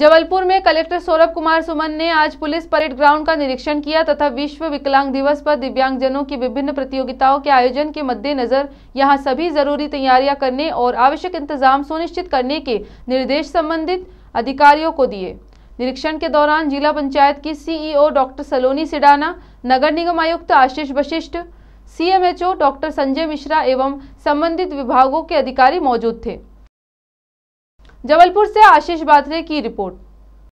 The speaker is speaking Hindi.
जबलपुर में कलेक्टर सौरभ कुमार सुमन ने आज पुलिस परेड ग्राउंड का निरीक्षण किया तथा विश्व विकलांग दिवस पर दिव्यांगजनों की विभिन्न प्रतियोगिताओं के आयोजन के मद्देनजर यहां सभी जरूरी तैयारियां करने और आवश्यक इंतजाम सुनिश्चित करने के निर्देश संबंधित अधिकारियों को दिए निरीक्षण के दौरान जिला पंचायत की सीईओ डॉक्टर सलोनी सिडाना नगर निगम आयुक्त आशीष वशिष्ठ सीएमएचओ डॉक्टर संजय मिश्रा एवं संबंधित विभागों के अधिकारी मौजूद थे जबलपुर से आशीष बात्रे की रिपोर्ट